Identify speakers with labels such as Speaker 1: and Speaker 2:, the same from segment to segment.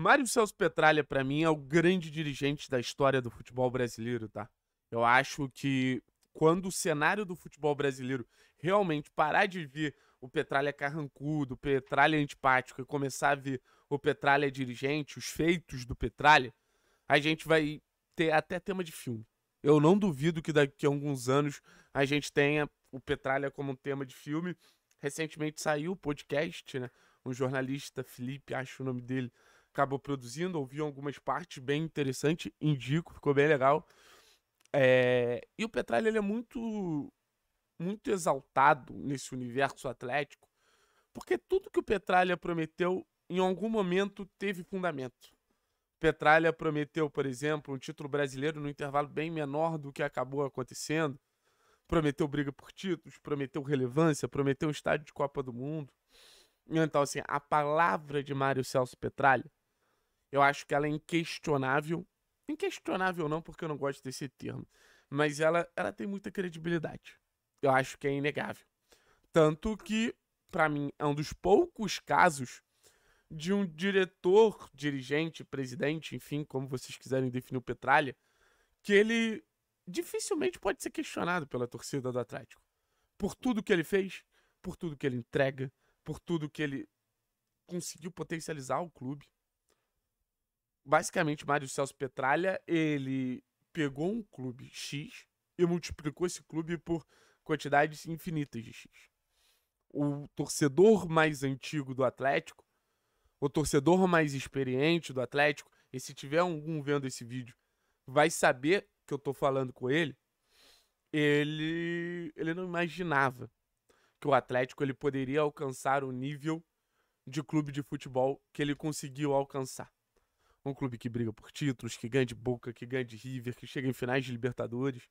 Speaker 1: Mário Celso Petralha, para mim, é o grande dirigente da história do futebol brasileiro, tá? Eu acho que quando o cenário do futebol brasileiro realmente parar de vir o Petralha carrancudo, o Petralha antipático e começar a vir o Petralha dirigente, os feitos do Petralha, a gente vai ter até tema de filme. Eu não duvido que daqui a alguns anos a gente tenha o Petralha como tema de filme. Recentemente saiu o podcast, né? Um jornalista, Felipe, acho o nome dele, acabou produzindo, ouviu algumas partes bem interessante, indico, ficou bem legal. É... E o Petralha ele é muito, muito exaltado nesse universo atlético, porque tudo que o Petralha prometeu em algum momento teve fundamento. Petralha prometeu, por exemplo, um título brasileiro no intervalo bem menor do que acabou acontecendo. Prometeu briga por títulos, prometeu relevância, prometeu um estádio de Copa do Mundo. Então, assim, a palavra de Mário Celso Petralha eu acho que ela é inquestionável. Inquestionável não, porque eu não gosto desse termo. Mas ela, ela tem muita credibilidade. Eu acho que é inegável. Tanto que, para mim, é um dos poucos casos de um diretor, dirigente, presidente, enfim, como vocês quiserem definir o Petralha, que ele dificilmente pode ser questionado pela torcida do Atlético. Por tudo que ele fez, por tudo que ele entrega, por tudo que ele conseguiu potencializar o clube basicamente, Mário Celso Petralha, ele pegou um clube X e multiplicou esse clube por quantidades infinitas de X. O torcedor mais antigo do Atlético, o torcedor mais experiente do Atlético, e se tiver algum vendo esse vídeo, vai saber que eu tô falando com ele. Ele, ele não imaginava que o Atlético ele poderia alcançar o nível de clube de futebol que ele conseguiu alcançar. Um clube que briga por títulos, que ganha de Boca, que ganha de River, que chega em finais de Libertadores.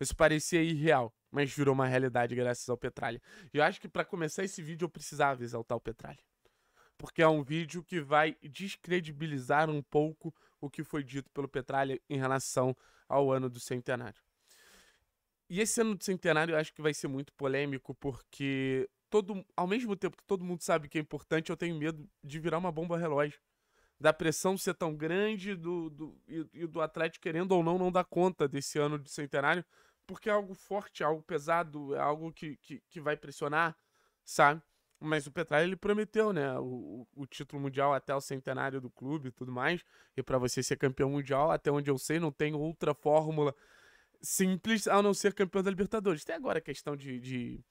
Speaker 1: Isso parecia irreal, mas virou uma realidade graças ao Petralha. E eu acho que para começar esse vídeo eu precisava exaltar o Petralha. Porque é um vídeo que vai descredibilizar um pouco o que foi dito pelo Petralha em relação ao ano do centenário. E esse ano do centenário eu acho que vai ser muito polêmico, porque todo, ao mesmo tempo que todo mundo sabe que é importante, eu tenho medo de virar uma bomba relógio da pressão ser tão grande do, do, e, e do Atlético, querendo ou não, não dar conta desse ano de centenário, porque é algo forte, é algo pesado, é algo que, que, que vai pressionar, sabe? Mas o Petralha, ele prometeu, né? O, o, título mundial até o centenário do clube e tudo mais. E para você ser campeão mundial, até onde eu sei, não tem outra fórmula simples a não ser campeão da Libertadores. Tem agora a questão de, de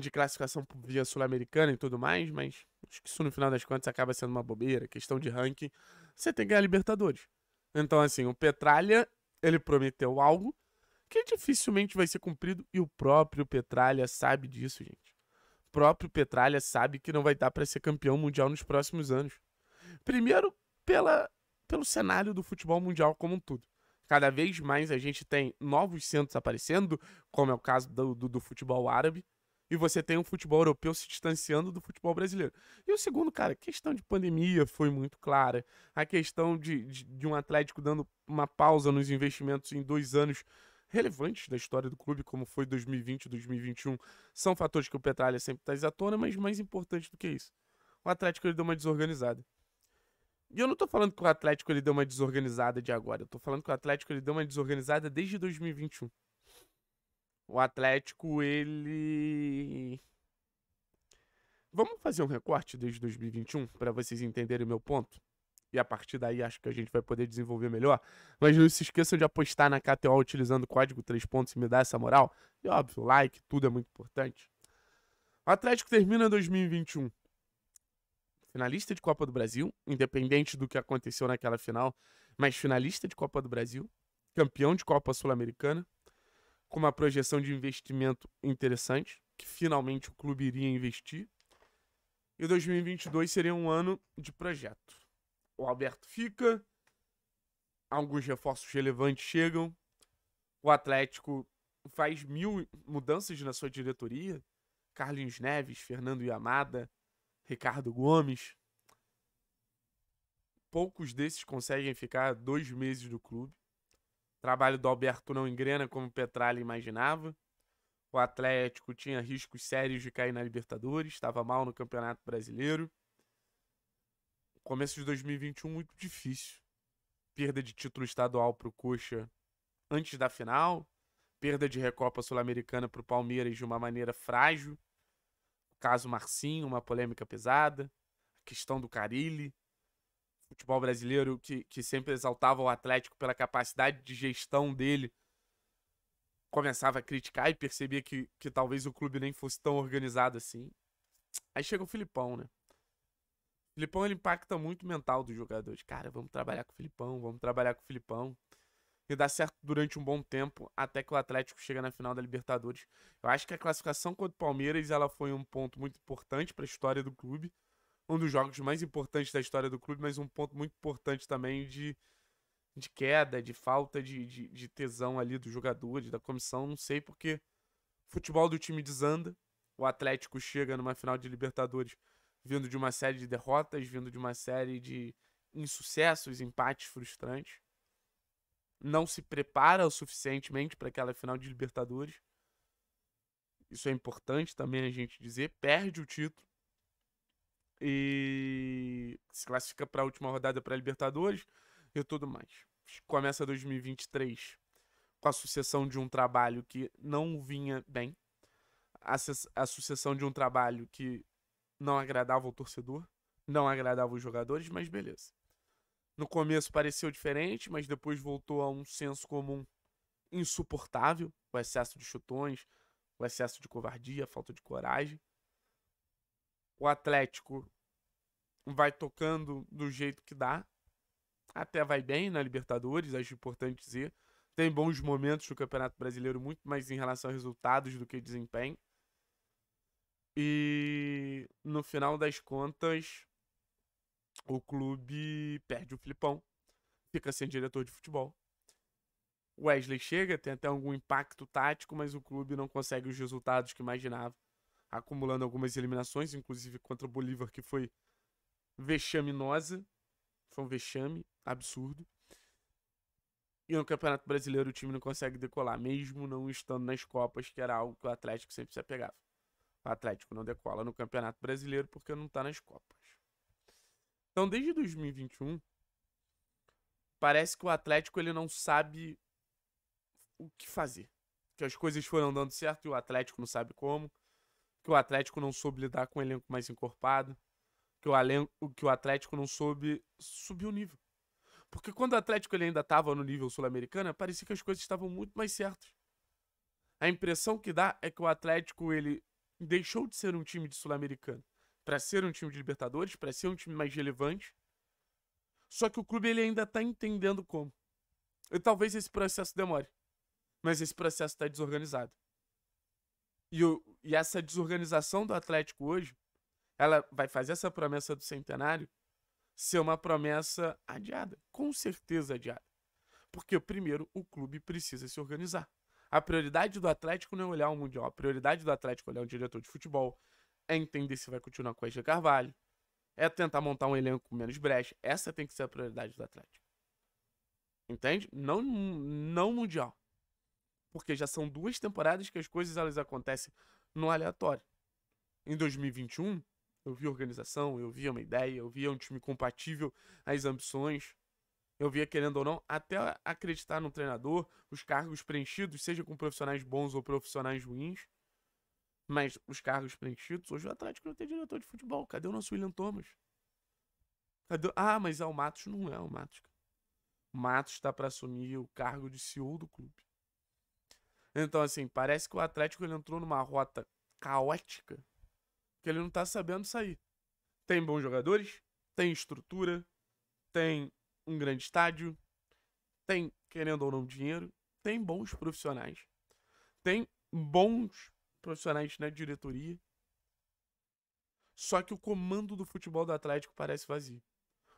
Speaker 1: de classificação via Sul-Americana e tudo mais, mas acho que isso no final das contas acaba sendo uma bobeira. Questão de ranking, você tem que ganhar a Libertadores. Então, assim, o Petralha, ele prometeu algo que dificilmente vai ser cumprido e o próprio Petralha sabe disso, gente. O próprio Petralha sabe que não vai dar para ser campeão mundial nos próximos anos. Primeiro, pela, pelo cenário do futebol mundial como um todo. Cada vez mais a gente tem novos centros aparecendo, como é o caso do, do, do futebol árabe, e você tem um futebol europeu se distanciando do futebol brasileiro. E o segundo, cara, a questão de pandemia foi muito clara. A questão de, de, de um Atlético dando uma pausa nos investimentos em dois anos relevantes da história do clube, como foi 2020 e 2021, são fatores que o Petralha sempre traz à tona, mas mais importante do que isso, o Atlético ele deu uma desorganizada. E eu não tô falando que o Atlético ele deu uma desorganizada de agora, eu tô falando que o Atlético ele deu uma desorganizada desde 2021. O Atlético, ele. Vamos fazer um recorte desde 2021 para vocês entenderem o meu ponto? E a partir daí acho que a gente vai poder desenvolver melhor. Mas não se esqueçam de apostar na KTO utilizando o código 3 pontos e me dá essa moral. E óbvio, like, tudo é muito importante. O Atlético termina 2021 finalista de Copa do Brasil, independente do que aconteceu naquela final, mas finalista de Copa do Brasil, campeão de Copa Sul-Americana, com uma projeção de investimento interessante, que finalmente o clube iria investir. E 2022 seria um ano de projeto. O Alberto fica, alguns reforços relevantes chegam, o Atlético faz mil mudanças na sua diretoria. Carlinhos Neves, Fernando Yamada, Ricardo Gomes. Poucos desses conseguem ficar dois meses no clube trabalho do Alberto não engrena como Petralha imaginava. O Atlético tinha riscos sérios de cair na Libertadores, estava mal no Campeonato Brasileiro. Começo de 2021 muito difícil. Perda de título estadual para o Coxa antes da final, perda de Recopa Sul-Americana para o Palmeiras de uma maneira frágil. O caso Marcinho, uma polêmica pesada. A questão do Carilli, futebol brasileiro, que, que sempre exaltava o Atlético pela capacidade de gestão dele, começava a criticar e percebia que, que talvez o clube nem fosse tão organizado assim. Aí chega o Filipão, né? O Filipão ele impacta muito o mental dos jogadores. Cara, vamos trabalhar com o Filipão, vamos trabalhar com o Filipão. E dá certo durante um bom tempo, até que o Atlético chega na final da Libertadores. Eu acho que a classificação contra o Palmeiras ela foi um ponto muito importante para a história do clube um dos jogos mais importantes da história do clube, mas um ponto muito importante também de, de queda, de falta de, de, de tesão ali dos jogadores, da comissão, não sei, porque futebol do time desanda, o Atlético chega numa final de Libertadores vindo de uma série de derrotas, vindo de uma série de insucessos, empates frustrantes. Não se prepara o suficientemente para aquela final de Libertadores. Isso é importante também a gente dizer. Perde o título e se classifica para a última rodada para Libertadores e tudo mais. Começa 2023 com a sucessão de um trabalho que não vinha bem, a, a sucessão de um trabalho que não agradava o torcedor, não agradava os jogadores, mas beleza. No começo pareceu diferente, mas depois voltou a um senso comum insuportável, o excesso de chutões, o excesso de covardia, a falta de coragem o Atlético vai tocando do jeito que dá. Até vai bem na Libertadores, acho importante dizer. Tem bons momentos no Campeonato Brasileiro, muito mais em relação a resultados do que desempenho. E no final das contas, o clube perde o Filipão, fica sem diretor de futebol. Wesley chega, tem até algum impacto tático, mas o clube não consegue os resultados que imaginava acumulando algumas eliminações, inclusive contra o Bolívar, que foi vexaminosa. Foi um vexame absurdo. E no Campeonato Brasileiro o time não consegue decolar, mesmo não estando nas Copas, que era algo que o Atlético sempre se apegava. O Atlético não decola no Campeonato Brasileiro porque não está nas Copas. Então, desde 2021, parece que o Atlético ele não sabe o que fazer. Que as coisas foram dando certo e o Atlético não sabe como que o Atlético não soube lidar com o elenco mais encorpado, que o, elenco, que o Atlético não soube subir o nível. Porque quando o Atlético ele ainda estava no nível sul-americano, parecia que as coisas estavam muito mais certas. A impressão que dá é que o Atlético ele deixou de ser um time de sul-americano para ser um time de Libertadores, para ser um time mais relevante. Só que o clube ele ainda está entendendo como. E talvez esse processo demore, mas esse processo está desorganizado. E, o, e essa desorganização do Atlético hoje, ela vai fazer essa promessa do centenário ser uma promessa adiada, com certeza adiada. Porque, primeiro, o clube precisa se organizar. A prioridade do Atlético não é olhar o Mundial, a prioridade do Atlético é olhar o diretor de futebol, é entender se vai continuar com a Eger Carvalho, é tentar montar um elenco com menos brecha. Essa tem que ser a prioridade do Atlético. Entende? Não, não Mundial. Porque já são duas temporadas que as coisas elas acontecem no aleatório. Em 2021, eu vi organização, eu via uma ideia, eu via um time compatível às ambições. Eu via, querendo ou não, até acreditar no treinador, os cargos preenchidos, seja com profissionais bons ou profissionais ruins. Mas os cargos preenchidos, hoje o Atlético não tem diretor de futebol. Cadê o nosso William Thomas? Cadê? Ah, mas é o Matos. Não é o Matos. O Matos está para assumir o cargo de CEO do clube. Então, assim, parece que o Atlético ele entrou numa rota caótica que ele não tá sabendo sair. Tem bons jogadores, tem estrutura, tem um grande estádio, tem, querendo ou não, dinheiro, tem bons profissionais, tem bons profissionais na diretoria. Só que o comando do futebol do Atlético parece vazio.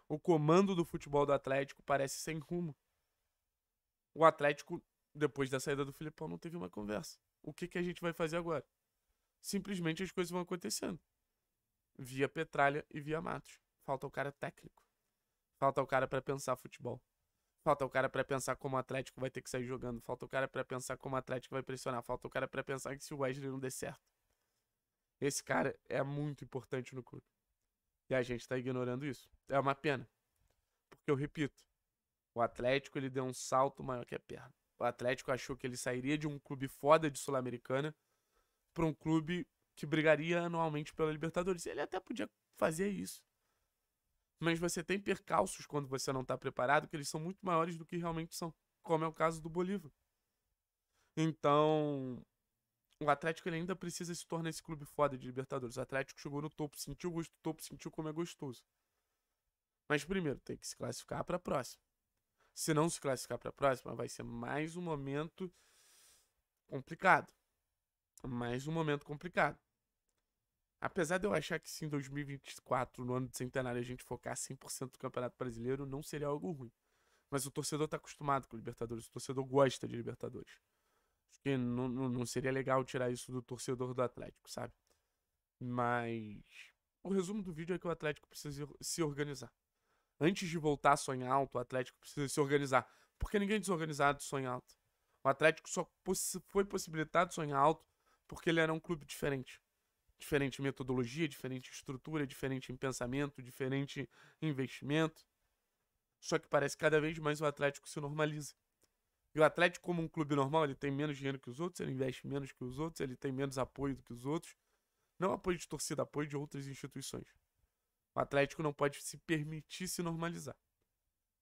Speaker 1: O comando do futebol do Atlético parece sem rumo. O Atlético depois da saída do Filipão não teve uma conversa. O que, que a gente vai fazer agora? Simplesmente as coisas vão acontecendo. Via Petralha e via Matos. Falta o cara técnico. Falta o cara para pensar futebol. Falta o cara para pensar como o Atlético vai ter que sair jogando. Falta o cara para pensar como o Atlético vai pressionar. Falta o cara para pensar que se o Wesley não der certo. Esse cara é muito importante no clube. E a gente tá ignorando isso. É uma pena. Porque eu repito, o Atlético ele deu um salto maior que a perna. O Atlético achou que ele sairia de um clube foda de Sul-Americana para um clube que brigaria anualmente pela Libertadores. Ele até podia fazer isso. Mas você tem percalços quando você não está preparado, que eles são muito maiores do que realmente são, como é o caso do Bolívar. Então, o Atlético ainda precisa se tornar esse clube foda de Libertadores. O Atlético chegou no topo, sentiu o gosto do topo, sentiu como é gostoso. Mas primeiro, tem que se classificar para a próxima se não se classificar para a próxima, vai ser mais um momento complicado. Mais um momento complicado. Apesar de eu achar que se em 2024, no ano de centenário, a gente focar 100% do Campeonato Brasileiro, não seria algo ruim. Mas o torcedor está acostumado com Libertadores, o torcedor gosta de Libertadores. Acho que não, não, não seria legal tirar isso do torcedor do Atlético, sabe? Mas o resumo do vídeo é que o Atlético precisa se organizar. Antes de voltar a sonhar alto, o Atlético precisa se organizar. Porque ninguém desorganizado sonha alto. O Atlético só foi possibilitado sonhar alto porque ele era um clube diferente. Diferente em metodologia, diferente em estrutura, diferente em pensamento, diferente em investimento. Só que parece que cada vez mais o Atlético se normaliza. E o Atlético, como um clube normal, ele tem menos dinheiro que os outros, ele investe menos que os outros, ele tem menos apoio do que os outros. Não apoio de torcida, apoio de outras instituições. O Atlético não pode se permitir se normalizar.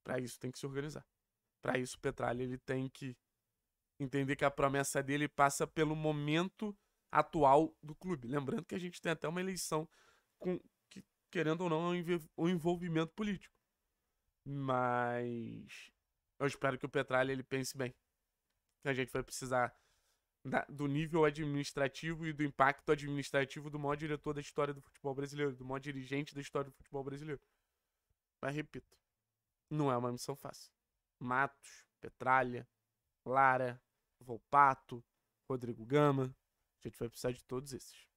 Speaker 1: Para isso tem que se organizar. Para isso o Petralha ele tem que entender que a promessa dele passa pelo momento atual do clube. Lembrando que a gente tem até uma eleição com que, querendo ou não, é um envolvimento político. Mas eu espero que o Petralha ele pense bem. A gente vai precisar da, do nível administrativo e do impacto administrativo do maior diretor da história do futebol brasileiro, do maior dirigente da história do futebol brasileiro. Mas repito, não é uma missão fácil. Matos, Petralha, Lara, Volpato, Rodrigo Gama. A gente vai precisar de todos esses.